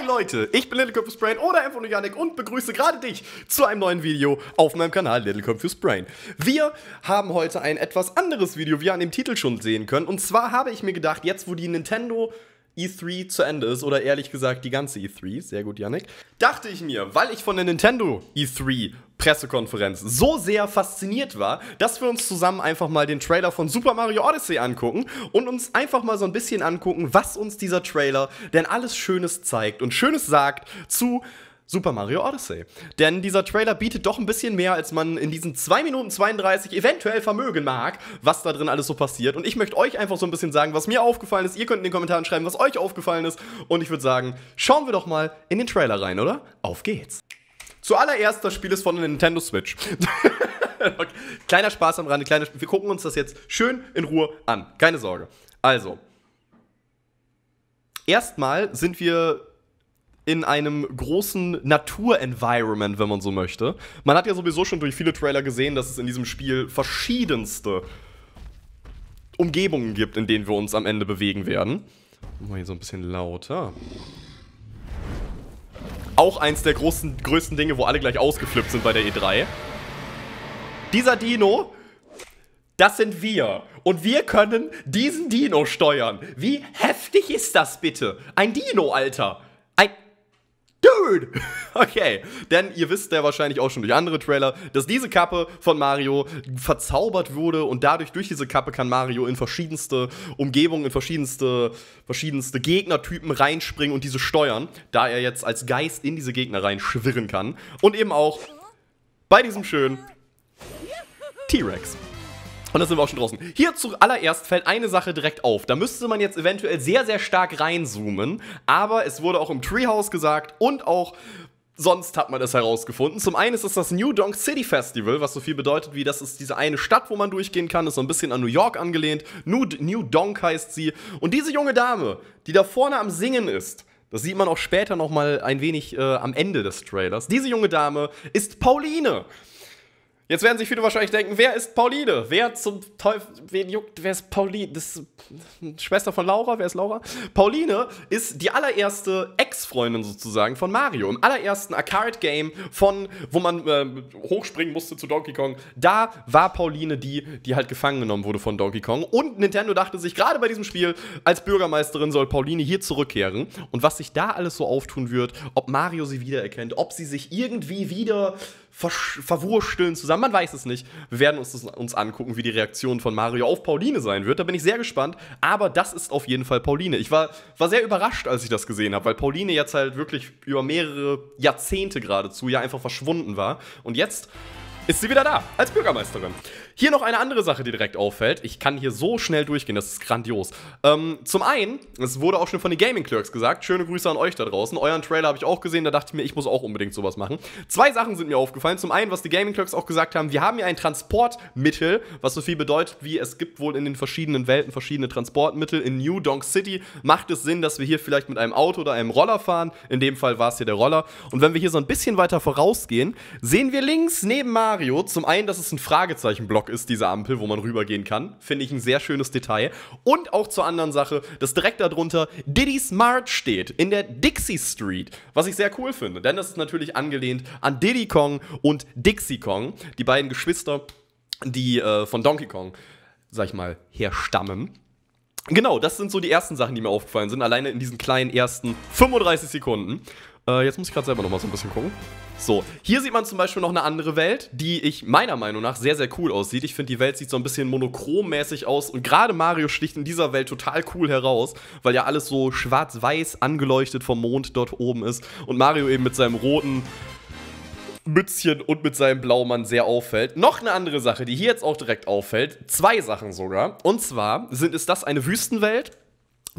Hi Leute, ich bin Little Confused Brain oder M von Janik und begrüße gerade dich zu einem neuen Video auf meinem Kanal Little Confused Brain. Wir haben heute ein etwas anderes Video, wie ihr an dem Titel schon sehen könnt. Und zwar habe ich mir gedacht, jetzt wo die Nintendo E3 zu Ende ist, oder ehrlich gesagt die ganze E3, sehr gut, Yannick, dachte ich mir, weil ich von der Nintendo E3 Pressekonferenz so sehr fasziniert war, dass wir uns zusammen einfach mal den Trailer von Super Mario Odyssey angucken und uns einfach mal so ein bisschen angucken, was uns dieser Trailer denn alles Schönes zeigt und Schönes sagt zu Super Mario Odyssey. Denn dieser Trailer bietet doch ein bisschen mehr, als man in diesen 2 Minuten 32 eventuell vermögen mag, was da drin alles so passiert. Und ich möchte euch einfach so ein bisschen sagen, was mir aufgefallen ist. Ihr könnt in den Kommentaren schreiben, was euch aufgefallen ist. Und ich würde sagen, schauen wir doch mal in den Trailer rein, oder? Auf geht's. Zuallererst, das Spiel ist von der Nintendo Switch. okay. Kleiner Spaß am Rande, kleiner Sp wir gucken uns das jetzt schön in Ruhe an. Keine Sorge. Also, erstmal sind wir in einem großen Natur-Environment, wenn man so möchte. Man hat ja sowieso schon durch viele Trailer gesehen, dass es in diesem Spiel verschiedenste Umgebungen gibt, in denen wir uns am Ende bewegen werden. Mal hier so ein bisschen lauter. Auch eins der großen, größten Dinge, wo alle gleich ausgeflippt sind bei der E3. Dieser Dino, das sind wir. Und wir können diesen Dino steuern. Wie heftig ist das bitte? Ein Dino, Alter. Dude! Okay, denn ihr wisst ja wahrscheinlich auch schon durch andere Trailer, dass diese Kappe von Mario verzaubert wurde und dadurch durch diese Kappe kann Mario in verschiedenste Umgebungen, in verschiedenste, verschiedenste Gegnertypen reinspringen und diese steuern, da er jetzt als Geist in diese Gegner reinschwirren kann. Und eben auch bei diesem schönen T-Rex. Und da sind wir auch schon draußen. Hier zuallererst fällt eine Sache direkt auf. Da müsste man jetzt eventuell sehr, sehr stark reinzoomen. Aber es wurde auch im Treehouse gesagt und auch sonst hat man das herausgefunden. Zum einen ist es das New Donk City Festival, was so viel bedeutet wie, das ist diese eine Stadt, wo man durchgehen kann, ist so ein bisschen an New York angelehnt. New, New Donk heißt sie. Und diese junge Dame, die da vorne am Singen ist, das sieht man auch später nochmal ein wenig äh, am Ende des Trailers, diese junge Dame ist Pauline. Jetzt werden sich viele wahrscheinlich denken, wer ist Pauline? Wer zum Teufel, wen juckt, wer ist Pauline? Das ist Schwester von Laura, wer ist Laura? Pauline ist die allererste Ex-Freundin sozusagen von Mario. Im allerersten Arcade-Game von, wo man äh, hochspringen musste zu Donkey Kong, da war Pauline die, die halt gefangen genommen wurde von Donkey Kong. Und Nintendo dachte sich, gerade bei diesem Spiel, als Bürgermeisterin soll Pauline hier zurückkehren. Und was sich da alles so auftun wird, ob Mario sie wiedererkennt, ob sie sich irgendwie wieder verwursteln zusammen man weiß es nicht. Wir werden uns, das, uns angucken, wie die Reaktion von Mario auf Pauline sein wird. Da bin ich sehr gespannt. Aber das ist auf jeden Fall Pauline. Ich war, war sehr überrascht, als ich das gesehen habe, weil Pauline jetzt halt wirklich über mehrere Jahrzehnte geradezu ja einfach verschwunden war. Und jetzt ist sie wieder da, als Bürgermeisterin. Hier noch eine andere Sache, die direkt auffällt. Ich kann hier so schnell durchgehen, das ist grandios. Ähm, zum einen, es wurde auch schon von den Gaming Clerks gesagt, schöne Grüße an euch da draußen. Euren Trailer habe ich auch gesehen, da dachte ich mir, ich muss auch unbedingt sowas machen. Zwei Sachen sind mir aufgefallen. Zum einen, was die Gaming Clerks auch gesagt haben, wir haben hier ein Transportmittel, was so viel bedeutet, wie es gibt wohl in den verschiedenen Welten verschiedene Transportmittel. In New Donk City macht es Sinn, dass wir hier vielleicht mit einem Auto oder einem Roller fahren. In dem Fall war es hier der Roller. Und wenn wir hier so ein bisschen weiter vorausgehen, sehen wir links neben Mario zum einen, dass es ein Fragezeichenblock ist diese Ampel, wo man rübergehen kann. Finde ich ein sehr schönes Detail. Und auch zur anderen Sache, dass direkt darunter Diddy Smart steht, in der Dixie Street, was ich sehr cool finde, denn das ist natürlich angelehnt an Diddy Kong und Dixie Kong, die beiden Geschwister, die äh, von Donkey Kong, sag ich mal, herstammen. Genau, das sind so die ersten Sachen, die mir aufgefallen sind, alleine in diesen kleinen ersten 35 Sekunden. Äh, jetzt muss ich gerade selber nochmal so ein bisschen gucken. So, hier sieht man zum Beispiel noch eine andere Welt, die ich meiner Meinung nach sehr, sehr cool aussieht. Ich finde, die Welt sieht so ein bisschen monochrommäßig aus und gerade Mario sticht in dieser Welt total cool heraus, weil ja alles so schwarz-weiß angeleuchtet vom Mond dort oben ist und Mario eben mit seinem roten Mützchen und mit seinem Blaumann sehr auffällt. Noch eine andere Sache, die hier jetzt auch direkt auffällt. Zwei Sachen sogar. Und zwar sind, ist das eine Wüstenwelt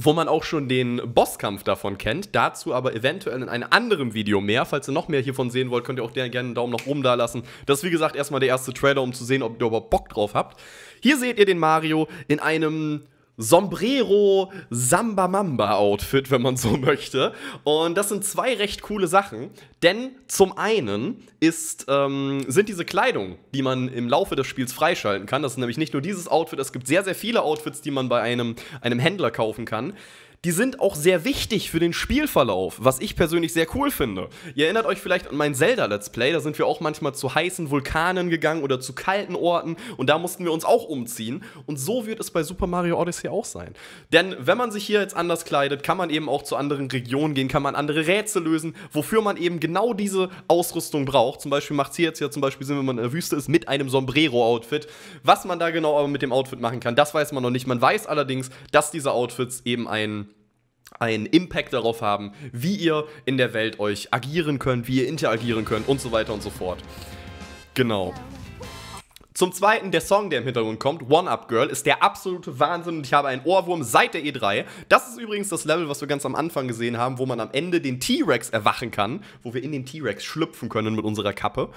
wo man auch schon den Bosskampf davon kennt. Dazu aber eventuell in einem anderen Video mehr. Falls ihr noch mehr hiervon sehen wollt, könnt ihr auch gerne einen Daumen nach oben da lassen. Das ist wie gesagt erstmal der erste Trailer, um zu sehen, ob ihr überhaupt Bock drauf habt. Hier seht ihr den Mario in einem Sombrero Samba Mamba Outfit, wenn man so möchte. Und das sind zwei recht coole Sachen, denn zum einen ist, ähm, sind diese Kleidung, die man im Laufe des Spiels freischalten kann. Das ist nämlich nicht nur dieses Outfit, es gibt sehr, sehr viele Outfits, die man bei einem, einem Händler kaufen kann die sind auch sehr wichtig für den Spielverlauf, was ich persönlich sehr cool finde. Ihr erinnert euch vielleicht an mein Zelda-Let's Play, da sind wir auch manchmal zu heißen Vulkanen gegangen oder zu kalten Orten und da mussten wir uns auch umziehen. Und so wird es bei Super Mario Odyssey auch sein. Denn wenn man sich hier jetzt anders kleidet, kann man eben auch zu anderen Regionen gehen, kann man andere Rätsel lösen, wofür man eben genau diese Ausrüstung braucht. Zum Beispiel macht es hier jetzt ja zum Beispiel Sinn, wenn man in der Wüste ist, mit einem Sombrero-Outfit. Was man da genau aber mit dem Outfit machen kann, das weiß man noch nicht. Man weiß allerdings, dass diese Outfits eben einen einen Impact darauf haben, wie ihr in der Welt euch agieren könnt, wie ihr interagieren könnt und so weiter und so fort. Genau. Zum zweiten, der Song, der im Hintergrund kommt, One Up Girl, ist der absolute Wahnsinn und ich habe einen Ohrwurm seit der E3. Das ist übrigens das Level, was wir ganz am Anfang gesehen haben, wo man am Ende den T-Rex erwachen kann, wo wir in den T-Rex schlüpfen können mit unserer Kappe.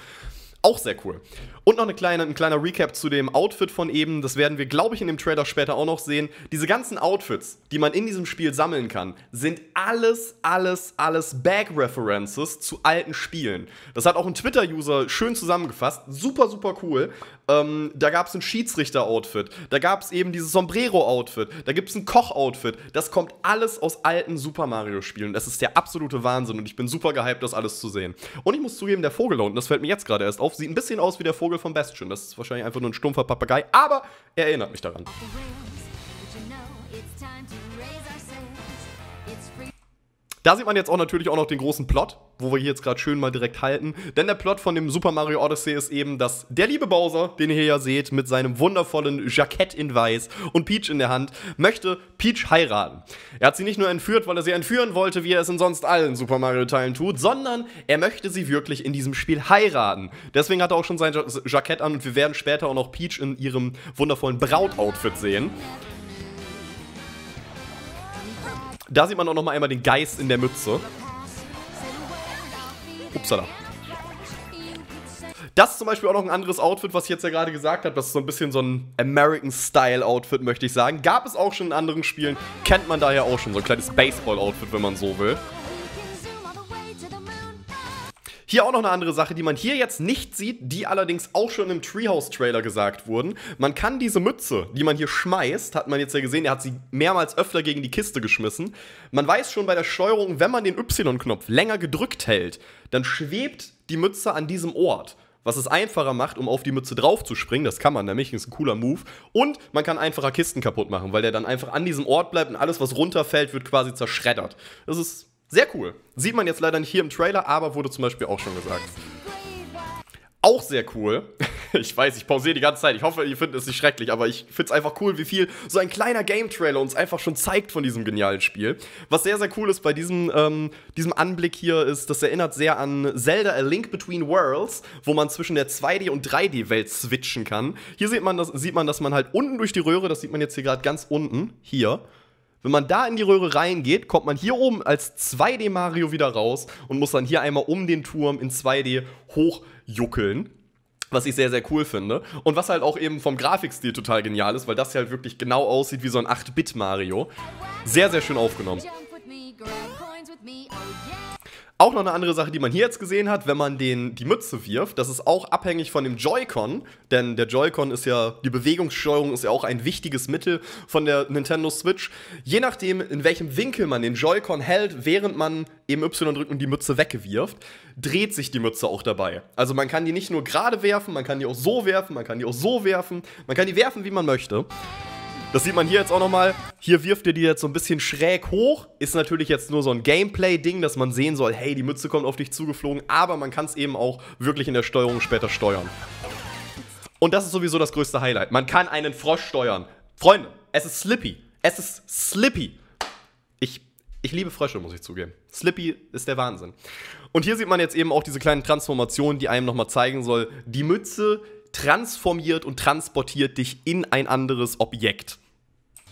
Auch sehr cool. Und noch eine kleine, ein kleiner Recap zu dem Outfit von eben. Das werden wir, glaube ich, in dem Trailer später auch noch sehen. Diese ganzen Outfits, die man in diesem Spiel sammeln kann, sind alles, alles, alles bag references zu alten Spielen. Das hat auch ein Twitter-User schön zusammengefasst. Super, super cool. Ähm, da gab es ein Schiedsrichter-Outfit. Da gab es eben dieses Sombrero-Outfit. Da gibt es ein Koch-Outfit. Das kommt alles aus alten Super Mario-Spielen. Das ist der absolute Wahnsinn und ich bin super gehypt, das alles zu sehen. Und ich muss zugeben, der Vogel da unten, das fällt mir jetzt gerade erst auf, auf. Sieht ein bisschen aus wie der Vogel von Bastion. Das ist wahrscheinlich einfach nur ein stumpfer Papagei, aber er erinnert mich daran. Off the rails, da sieht man jetzt auch natürlich auch noch den großen Plot, wo wir hier jetzt gerade schön mal direkt halten. Denn der Plot von dem Super Mario Odyssey ist eben, dass der liebe Bowser, den ihr hier ja seht, mit seinem wundervollen Jackett in Weiß und Peach in der Hand, möchte Peach heiraten. Er hat sie nicht nur entführt, weil er sie entführen wollte, wie er es in sonst allen Super Mario-Teilen tut, sondern er möchte sie wirklich in diesem Spiel heiraten. Deswegen hat er auch schon sein Jackett an und wir werden später auch noch Peach in ihrem wundervollen Brautoutfit sehen. Da sieht man auch nochmal einmal den Geist in der Mütze. Upsala. Das ist zum Beispiel auch noch ein anderes Outfit, was ich jetzt ja gerade gesagt habe. Das ist so ein bisschen so ein American-Style-Outfit, möchte ich sagen. Gab es auch schon in anderen Spielen. Kennt man daher auch schon. So ein kleines Baseball-Outfit, wenn man so will. Hier auch noch eine andere Sache, die man hier jetzt nicht sieht, die allerdings auch schon im Treehouse-Trailer gesagt wurden. Man kann diese Mütze, die man hier schmeißt, hat man jetzt ja gesehen, er hat sie mehrmals öfter gegen die Kiste geschmissen. Man weiß schon bei der Steuerung, wenn man den Y-Knopf länger gedrückt hält, dann schwebt die Mütze an diesem Ort was es einfacher macht, um auf die Mütze drauf zu springen. Das kann man nämlich, ist ein cooler Move. Und man kann einfacher Kisten kaputt machen, weil der dann einfach an diesem Ort bleibt und alles, was runterfällt, wird quasi zerschreddert. Das ist sehr cool. Sieht man jetzt leider nicht hier im Trailer, aber wurde zum Beispiel auch schon gesagt. Auch sehr cool. Ich weiß, ich pausiere die ganze Zeit. Ich hoffe, ihr findet es nicht schrecklich, aber ich finde es einfach cool, wie viel so ein kleiner Game-Trailer uns einfach schon zeigt von diesem genialen Spiel. Was sehr, sehr cool ist bei diesem, ähm, diesem Anblick hier ist, das erinnert sehr an Zelda A Link Between Worlds, wo man zwischen der 2D- und 3D-Welt switchen kann. Hier sieht man, das, sieht man, dass man halt unten durch die Röhre, das sieht man jetzt hier gerade ganz unten, hier, wenn man da in die Röhre reingeht, kommt man hier oben als 2D Mario wieder raus und muss dann hier einmal um den Turm in 2D hochjuckeln was ich sehr, sehr cool finde. Und was halt auch eben vom Grafikstil total genial ist, weil das hier halt wirklich genau aussieht wie so ein 8-Bit-Mario. Sehr, sehr schön aufgenommen. Auch noch eine andere Sache, die man hier jetzt gesehen hat, wenn man den, die Mütze wirft, das ist auch abhängig von dem Joy-Con, denn der Joy-Con ist ja, die Bewegungssteuerung ist ja auch ein wichtiges Mittel von der Nintendo Switch. Je nachdem, in welchem Winkel man den Joy-Con hält, während man eben Y drückt und die Mütze wegwirft, dreht sich die Mütze auch dabei. Also man kann die nicht nur gerade werfen, man kann die auch so werfen, man kann die auch so werfen, man kann die werfen, wie man möchte. Das sieht man hier jetzt auch nochmal. Hier wirft ihr die jetzt so ein bisschen schräg hoch. Ist natürlich jetzt nur so ein Gameplay-Ding, dass man sehen soll, hey, die Mütze kommt auf dich zugeflogen. Aber man kann es eben auch wirklich in der Steuerung später steuern. Und das ist sowieso das größte Highlight. Man kann einen Frosch steuern. Freunde, es ist Slippy. Es ist Slippy. Ich, ich liebe Frösche, muss ich zugeben. Slippy ist der Wahnsinn. Und hier sieht man jetzt eben auch diese kleinen Transformationen, die einem nochmal zeigen soll. Die Mütze transformiert und transportiert dich in ein anderes Objekt.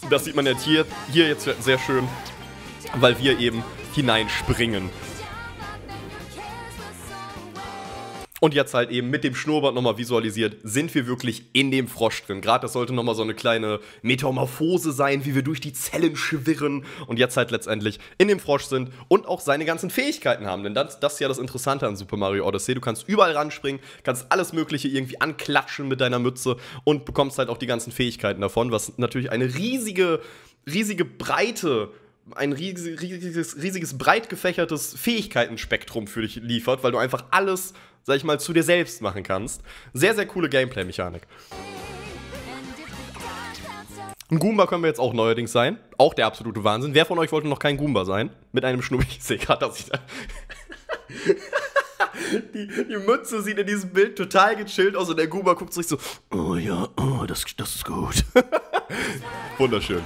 Das sieht man jetzt hier, hier jetzt sehr schön, weil wir eben hineinspringen. Und jetzt halt eben mit dem Schnurrbart nochmal visualisiert, sind wir wirklich in dem Frosch drin. Gerade das sollte nochmal so eine kleine Metamorphose sein, wie wir durch die Zellen schwirren und jetzt halt letztendlich in dem Frosch sind und auch seine ganzen Fähigkeiten haben. Denn das, das ist ja das Interessante an Super Mario Odyssey. Du kannst überall ranspringen, kannst alles Mögliche irgendwie anklatschen mit deiner Mütze und bekommst halt auch die ganzen Fähigkeiten davon, was natürlich eine riesige, riesige Breite ein riesiges, riesiges, riesiges breit gefächertes Fähigkeitenspektrum für dich liefert, weil du einfach alles, sag ich mal, zu dir selbst machen kannst. Sehr, sehr coole Gameplay-Mechanik. Ein Goomba können wir jetzt auch neuerdings sein. Auch der absolute Wahnsinn. Wer von euch wollte noch kein Goomba sein? Mit einem Schnubbi. Ich sehe gerade, dass ich da. Die, die, Mütze sieht in diesem Bild total gechillt aus und der Goomba guckt sich so, oh ja, oh, das, das ist gut. Wunderschön.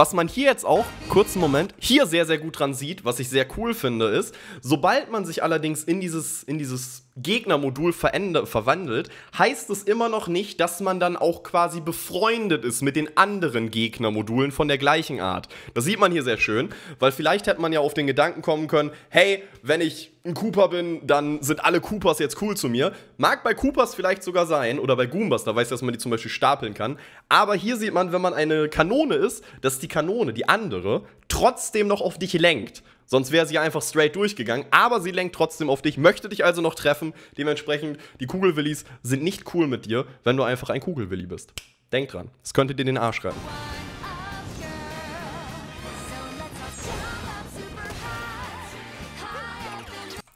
Was man hier jetzt auch, kurzen Moment, hier sehr, sehr gut dran sieht, was ich sehr cool finde, ist, sobald man sich allerdings in dieses, in dieses Gegnermodul verwandelt, heißt es immer noch nicht, dass man dann auch quasi befreundet ist mit den anderen Gegnermodulen von der gleichen Art. Das sieht man hier sehr schön, weil vielleicht hätte man ja auf den Gedanken kommen können, hey, wenn ich ein Cooper bin, dann sind alle Coopers jetzt cool zu mir. Mag bei Coopers vielleicht sogar sein oder bei Goombas, da weiß ich, dass man die zum Beispiel stapeln kann. Aber hier sieht man, wenn man eine Kanone ist, dass die Kanone, die andere, trotzdem noch auf dich lenkt. Sonst wäre sie einfach straight durchgegangen, aber sie lenkt trotzdem auf dich, möchte dich also noch treffen. Dementsprechend, die Kugelwillis sind nicht cool mit dir, wenn du einfach ein Kugelwilli bist. Denk dran, es könnte dir den Arsch retten.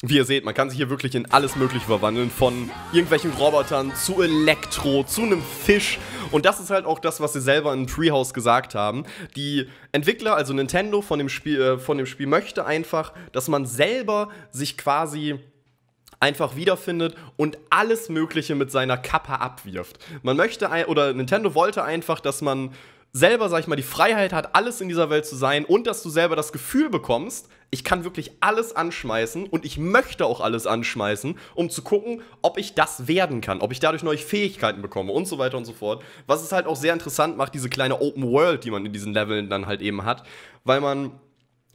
Wie ihr seht, man kann sich hier wirklich in alles mögliche verwandeln, von irgendwelchen Robotern zu Elektro, zu einem Fisch. Und das ist halt auch das, was sie selber in Treehouse gesagt haben. Die Entwickler, also Nintendo von dem Spiel, äh, von dem Spiel möchte einfach, dass man selber sich quasi einfach wiederfindet und alles Mögliche mit seiner Kappe abwirft. Man möchte, oder Nintendo wollte einfach, dass man selber, sag ich mal, die Freiheit hat, alles in dieser Welt zu sein und dass du selber das Gefühl bekommst, ich kann wirklich alles anschmeißen und ich möchte auch alles anschmeißen, um zu gucken, ob ich das werden kann, ob ich dadurch neue Fähigkeiten bekomme und so weiter und so fort. Was es halt auch sehr interessant macht, diese kleine Open World, die man in diesen Leveln dann halt eben hat, weil man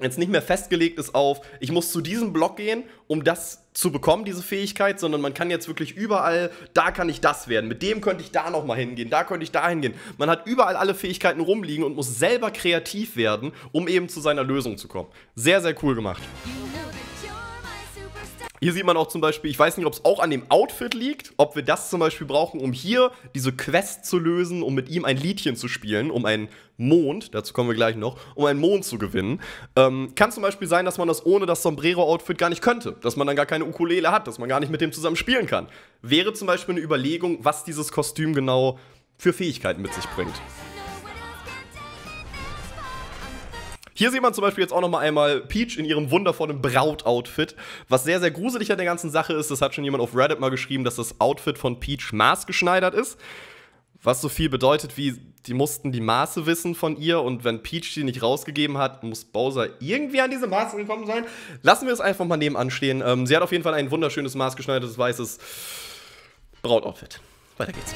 jetzt nicht mehr festgelegt ist auf, ich muss zu diesem Block gehen, um das zu bekommen, diese Fähigkeit, sondern man kann jetzt wirklich überall, da kann ich das werden, mit dem könnte ich da nochmal hingehen, da könnte ich da hingehen. Man hat überall alle Fähigkeiten rumliegen und muss selber kreativ werden, um eben zu seiner Lösung zu kommen. Sehr, sehr cool gemacht. Hier sieht man auch zum Beispiel, ich weiß nicht, ob es auch an dem Outfit liegt, ob wir das zum Beispiel brauchen, um hier diese Quest zu lösen, um mit ihm ein Liedchen zu spielen, um einen Mond, dazu kommen wir gleich noch, um einen Mond zu gewinnen. Ähm, kann zum Beispiel sein, dass man das ohne das Sombrero-Outfit gar nicht könnte, dass man dann gar keine Ukulele hat, dass man gar nicht mit dem zusammen spielen kann. Wäre zum Beispiel eine Überlegung, was dieses Kostüm genau für Fähigkeiten mit sich bringt. Hier sieht man zum Beispiel jetzt auch nochmal einmal Peach in ihrem wundervollen Brautoutfit. Was sehr, sehr gruselig an der ganzen Sache ist, das hat schon jemand auf Reddit mal geschrieben, dass das Outfit von Peach maßgeschneidert ist. Was so viel bedeutet wie, die mussten die Maße wissen von ihr und wenn Peach die nicht rausgegeben hat, muss Bowser irgendwie an diese Maße gekommen sein. Lassen wir es einfach mal nebenan stehen. Ähm, sie hat auf jeden Fall ein wunderschönes maßgeschneidertes weißes Brautoutfit. Weiter geht's.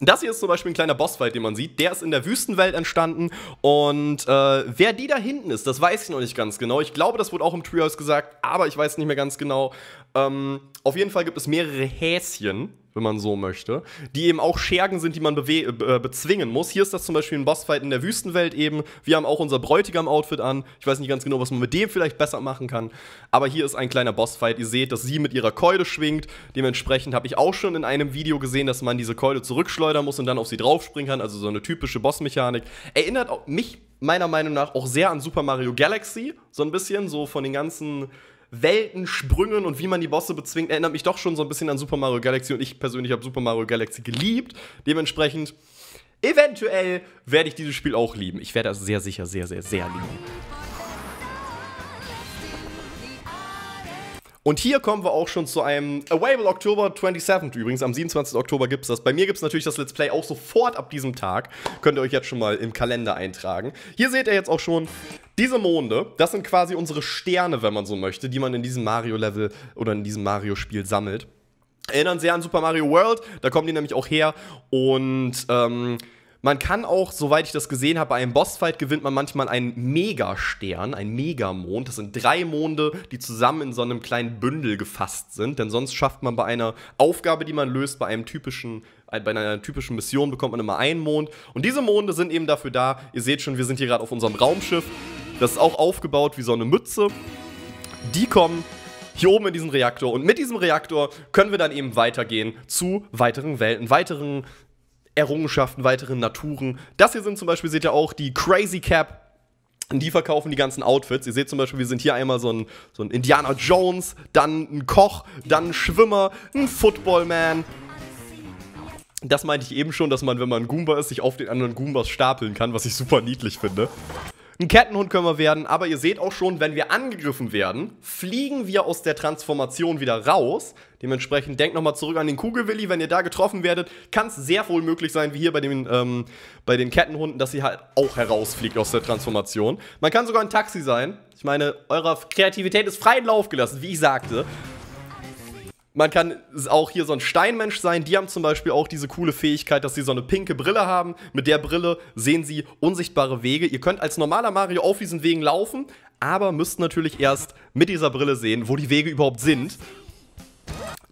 Das hier ist zum Beispiel ein kleiner Bossfight, den man sieht. Der ist in der Wüstenwelt entstanden. Und äh, wer die da hinten ist, das weiß ich noch nicht ganz genau. Ich glaube, das wurde auch im Treehouse gesagt, aber ich weiß nicht mehr ganz genau. Ähm, auf jeden Fall gibt es mehrere Häschen, wenn man so möchte, die eben auch Schergen sind, die man äh, bezwingen muss. Hier ist das zum Beispiel ein Bossfight in der Wüstenwelt eben. Wir haben auch unser Bräutigam-Outfit an. Ich weiß nicht ganz genau, was man mit dem vielleicht besser machen kann. Aber hier ist ein kleiner Bossfight. Ihr seht, dass sie mit ihrer Keule schwingt. Dementsprechend habe ich auch schon in einem Video gesehen, dass man diese Keule zurückschleudern muss und dann auf sie draufspringen kann. Also so eine typische Bossmechanik. Erinnert mich meiner Meinung nach auch sehr an Super Mario Galaxy. So ein bisschen, so von den ganzen Weltensprüngen und wie man die Bosse bezwingt, erinnert mich doch schon so ein bisschen an Super Mario Galaxy und ich persönlich habe Super Mario Galaxy geliebt. Dementsprechend, eventuell werde ich dieses Spiel auch lieben. Ich werde es also sehr sicher, sehr, sehr, sehr lieben. Und hier kommen wir auch schon zu einem Available October 27th übrigens. Am 27. Oktober gibt es das. Bei mir gibt es natürlich das Let's Play auch sofort ab diesem Tag. Könnt ihr euch jetzt schon mal im Kalender eintragen. Hier seht ihr jetzt auch schon diese Monde, das sind quasi unsere Sterne, wenn man so möchte, die man in diesem Mario-Level oder in diesem Mario-Spiel sammelt. Erinnern sehr an Super Mario World, da kommen die nämlich auch her. Und ähm, man kann auch, soweit ich das gesehen habe, bei einem Bossfight gewinnt man manchmal einen Megastern, einen Megamond. Das sind drei Monde, die zusammen in so einem kleinen Bündel gefasst sind. Denn sonst schafft man bei einer Aufgabe, die man löst, bei einem typischen äh, bei einer typischen Mission bekommt man immer einen Mond. Und diese Monde sind eben dafür da. Ihr seht schon, wir sind hier gerade auf unserem Raumschiff. Das ist auch aufgebaut wie so eine Mütze. Die kommen hier oben in diesen Reaktor. Und mit diesem Reaktor können wir dann eben weitergehen zu weiteren Welten, weiteren Errungenschaften, weiteren Naturen. Das hier sind zum Beispiel, seht ihr auch, die Crazy Cap. Die verkaufen die ganzen Outfits. Ihr seht zum Beispiel, wir sind hier einmal so ein, so ein Indiana Jones, dann ein Koch, dann ein Schwimmer, ein Footballman. Das meinte ich eben schon, dass man, wenn man ein Goomba ist, sich auf den anderen Goombas stapeln kann, was ich super niedlich finde. Ein Kettenhund können wir werden, aber ihr seht auch schon, wenn wir angegriffen werden, fliegen wir aus der Transformation wieder raus. Dementsprechend denkt nochmal zurück an den Kugelwilli, wenn ihr da getroffen werdet, kann es sehr wohl möglich sein, wie hier bei den, ähm, bei den Kettenhunden, dass sie halt auch herausfliegt aus der Transformation. Man kann sogar ein Taxi sein. Ich meine, eurer Kreativität ist freien Lauf gelassen, wie ich sagte. Man kann auch hier so ein Steinmensch sein. Die haben zum Beispiel auch diese coole Fähigkeit, dass sie so eine pinke Brille haben. Mit der Brille sehen sie unsichtbare Wege. Ihr könnt als normaler Mario auf diesen Wegen laufen, aber müsst natürlich erst mit dieser Brille sehen, wo die Wege überhaupt sind.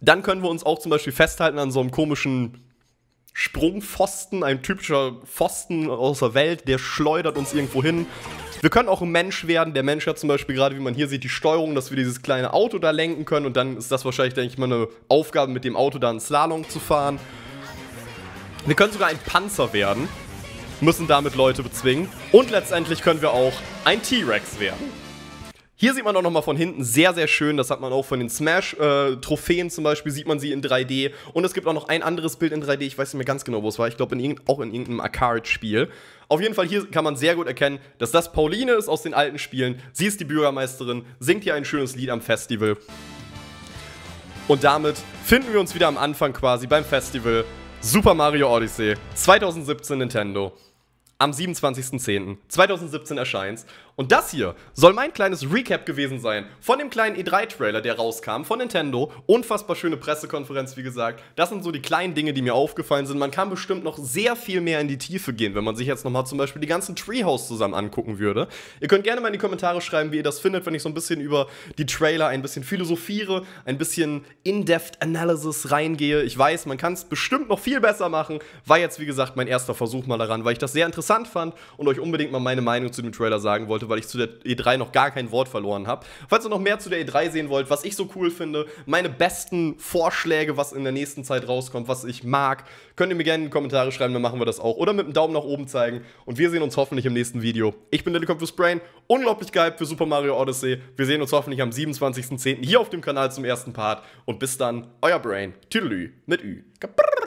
Dann können wir uns auch zum Beispiel festhalten an so einem komischen Sprungpfosten, ein typischer Pfosten aus der Welt, der schleudert uns irgendwo hin. Wir können auch ein Mensch werden. Der Mensch hat zum Beispiel gerade, wie man hier sieht, die Steuerung, dass wir dieses kleine Auto da lenken können. Und dann ist das wahrscheinlich, denke ich mal, eine Aufgabe, mit dem Auto da einen Slalom zu fahren. Wir können sogar ein Panzer werden. Müssen damit Leute bezwingen. Und letztendlich können wir auch ein T-Rex werden. Hier sieht man auch nochmal von hinten sehr, sehr schön. Das hat man auch von den Smash-Trophäen äh, zum Beispiel, sieht man sie in 3D. Und es gibt auch noch ein anderes Bild in 3D, ich weiß nicht mehr ganz genau, wo es war. Ich glaube, auch in irgendeinem Arcade-Spiel. Auf jeden Fall, hier kann man sehr gut erkennen, dass das Pauline ist aus den alten Spielen. Sie ist die Bürgermeisterin, singt hier ein schönes Lied am Festival. Und damit finden wir uns wieder am Anfang quasi beim Festival Super Mario Odyssey 2017 Nintendo. Am 27.10.2017 erscheint und das hier soll mein kleines Recap gewesen sein von dem kleinen E3-Trailer, der rauskam von Nintendo. Unfassbar schöne Pressekonferenz, wie gesagt. Das sind so die kleinen Dinge, die mir aufgefallen sind. Man kann bestimmt noch sehr viel mehr in die Tiefe gehen, wenn man sich jetzt nochmal zum Beispiel die ganzen Treehouse zusammen angucken würde. Ihr könnt gerne mal in die Kommentare schreiben, wie ihr das findet, wenn ich so ein bisschen über die Trailer ein bisschen philosophiere, ein bisschen in-depth Analysis reingehe. Ich weiß, man kann es bestimmt noch viel besser machen. War jetzt, wie gesagt, mein erster Versuch mal daran, weil ich das sehr interessant fand und euch unbedingt mal meine Meinung zu dem Trailer sagen wollte konnte, weil ich zu der E3 noch gar kein Wort verloren habe. Falls ihr noch mehr zu der E3 sehen wollt, was ich so cool finde, meine besten Vorschläge, was in der nächsten Zeit rauskommt, was ich mag, könnt ihr mir gerne in die Kommentare schreiben, dann machen wir das auch. Oder mit einem Daumen nach oben zeigen. Und wir sehen uns hoffentlich im nächsten Video. Ich bin Lillicom fürs Brain, unglaublich geil für Super Mario Odyssey. Wir sehen uns hoffentlich am 27.10. hier auf dem Kanal zum ersten Part. Und bis dann, euer Brain. Tüdelü mit Ü. Kaprrr.